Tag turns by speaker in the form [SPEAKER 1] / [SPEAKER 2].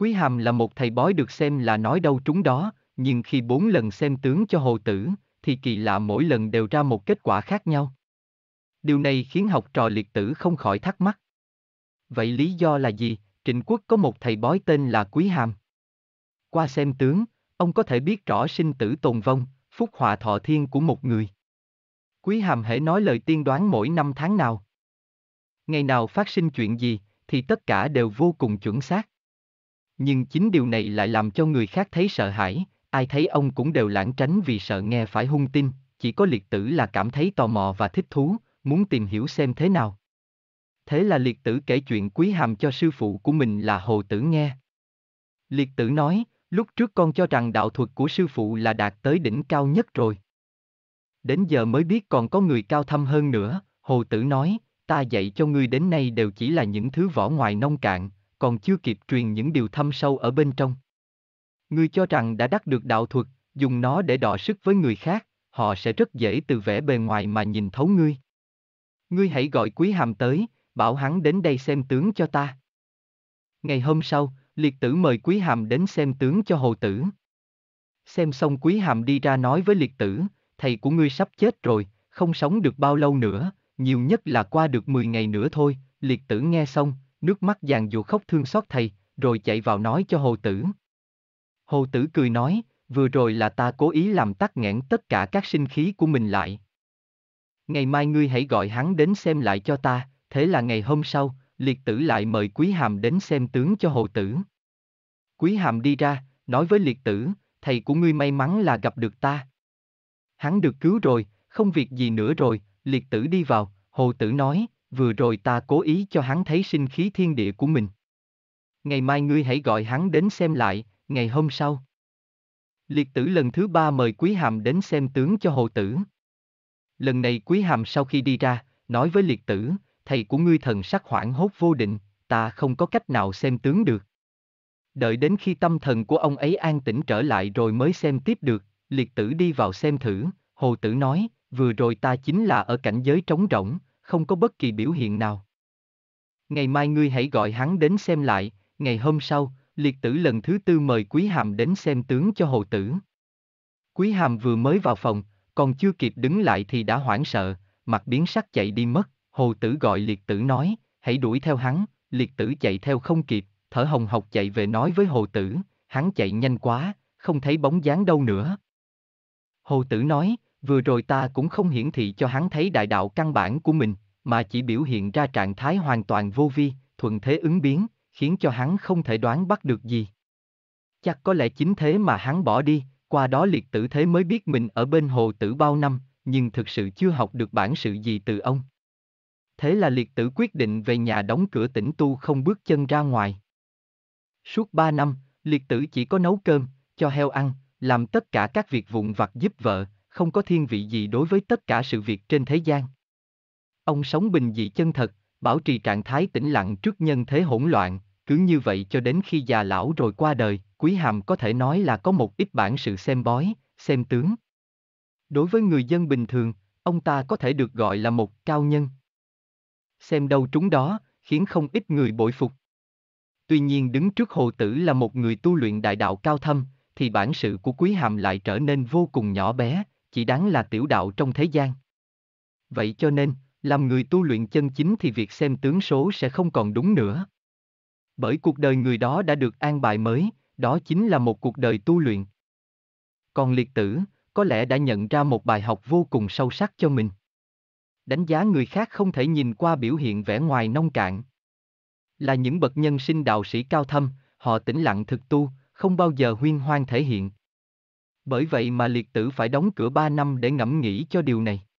[SPEAKER 1] Quý Hàm là một thầy bói được xem là nói đâu trúng đó, nhưng khi bốn lần xem tướng cho hồ tử, thì kỳ lạ mỗi lần đều ra một kết quả khác nhau. Điều này khiến học trò liệt tử không khỏi thắc mắc. Vậy lý do là gì? Trịnh quốc có một thầy bói tên là Quý Hàm. Qua xem tướng, ông có thể biết rõ sinh tử tồn vong, phúc họa thọ thiên của một người. Quý Hàm hãy nói lời tiên đoán mỗi năm tháng nào. Ngày nào phát sinh chuyện gì, thì tất cả đều vô cùng chuẩn xác. Nhưng chính điều này lại làm cho người khác thấy sợ hãi, ai thấy ông cũng đều lãng tránh vì sợ nghe phải hung tin, chỉ có liệt tử là cảm thấy tò mò và thích thú, muốn tìm hiểu xem thế nào. Thế là liệt tử kể chuyện quý hàm cho sư phụ của mình là hồ tử nghe. Liệt tử nói, lúc trước con cho rằng đạo thuật của sư phụ là đạt tới đỉnh cao nhất rồi. Đến giờ mới biết còn có người cao thâm hơn nữa, hồ tử nói, ta dạy cho ngươi đến nay đều chỉ là những thứ vỏ ngoài nông cạn, còn chưa kịp truyền những điều thâm sâu ở bên trong. Ngươi cho rằng đã đắc được đạo thuật, dùng nó để đọ sức với người khác, họ sẽ rất dễ từ vẻ bề ngoài mà nhìn thấu ngươi. Ngươi hãy gọi quý hàm tới, bảo hắn đến đây xem tướng cho ta. Ngày hôm sau, liệt tử mời quý hàm đến xem tướng cho hồ tử. Xem xong quý hàm đi ra nói với liệt tử, thầy của ngươi sắp chết rồi, không sống được bao lâu nữa, nhiều nhất là qua được 10 ngày nữa thôi, liệt tử nghe xong, nước mắt giàn dù khóc thương xót thầy, rồi chạy vào nói cho hồ tử. Hồ tử cười nói, vừa rồi là ta cố ý làm tắc nghẽn tất cả các sinh khí của mình lại. Ngày mai ngươi hãy gọi hắn đến xem lại cho ta, thế là ngày hôm sau, liệt tử lại mời quý hàm đến xem tướng cho hồ tử. Quý hàm đi ra, nói với liệt tử, thầy của ngươi may mắn là gặp được ta. Hắn được cứu rồi, không việc gì nữa rồi, liệt tử đi vào, hồ tử nói, vừa rồi ta cố ý cho hắn thấy sinh khí thiên địa của mình. Ngày mai ngươi hãy gọi hắn đến xem lại, ngày hôm sau. Liệt tử lần thứ ba mời Quý Hàm đến xem tướng cho hồ tử. Lần này Quý Hàm sau khi đi ra, nói với liệt tử, thầy của ngươi thần sắc hoảng hốt vô định, ta không có cách nào xem tướng được. Đợi đến khi tâm thần của ông ấy an tĩnh trở lại rồi mới xem tiếp được, liệt tử đi vào xem thử, hồ tử nói, vừa rồi ta chính là ở cảnh giới trống rỗng, không có bất kỳ biểu hiện nào. Ngày mai ngươi hãy gọi hắn đến xem lại, ngày hôm sau, liệt tử lần thứ tư mời Quý Hàm đến xem tướng cho hồ tử. Quý Hàm vừa mới vào phòng, còn chưa kịp đứng lại thì đã hoảng sợ, mặt biến sắc chạy đi mất, hồ tử gọi liệt tử nói, hãy đuổi theo hắn, liệt tử chạy theo không kịp, thở hồng hộc chạy về nói với hồ tử, hắn chạy nhanh quá, không thấy bóng dáng đâu nữa. Hồ tử nói, Vừa rồi ta cũng không hiển thị cho hắn thấy đại đạo căn bản của mình, mà chỉ biểu hiện ra trạng thái hoàn toàn vô vi, thuận thế ứng biến, khiến cho hắn không thể đoán bắt được gì. Chắc có lẽ chính thế mà hắn bỏ đi, qua đó liệt tử thế mới biết mình ở bên hồ tử bao năm, nhưng thực sự chưa học được bản sự gì từ ông. Thế là liệt tử quyết định về nhà đóng cửa tỉnh tu không bước chân ra ngoài. Suốt ba năm, liệt tử chỉ có nấu cơm, cho heo ăn, làm tất cả các việc vụn vặt giúp vợ, không có thiên vị gì đối với tất cả sự việc trên thế gian. Ông sống bình dị chân thật, bảo trì trạng thái tĩnh lặng trước nhân thế hỗn loạn, cứ như vậy cho đến khi già lão rồi qua đời, Quý Hàm có thể nói là có một ít bản sự xem bói, xem tướng. Đối với người dân bình thường, ông ta có thể được gọi là một cao nhân. Xem đâu trúng đó, khiến không ít người bội phục. Tuy nhiên đứng trước hồ tử là một người tu luyện đại đạo cao thâm, thì bản sự của Quý Hàm lại trở nên vô cùng nhỏ bé, chỉ đáng là tiểu đạo trong thế gian. Vậy cho nên, làm người tu luyện chân chính thì việc xem tướng số sẽ không còn đúng nữa. Bởi cuộc đời người đó đã được an bài mới, đó chính là một cuộc đời tu luyện. Còn liệt tử, có lẽ đã nhận ra một bài học vô cùng sâu sắc cho mình. Đánh giá người khác không thể nhìn qua biểu hiện vẻ ngoài nông cạn. Là những bậc nhân sinh đạo sĩ cao thâm, họ tĩnh lặng thực tu, không bao giờ huyên hoang thể hiện. Bởi vậy mà liệt tử phải đóng cửa 3 năm để ngẫm nghĩ cho điều này.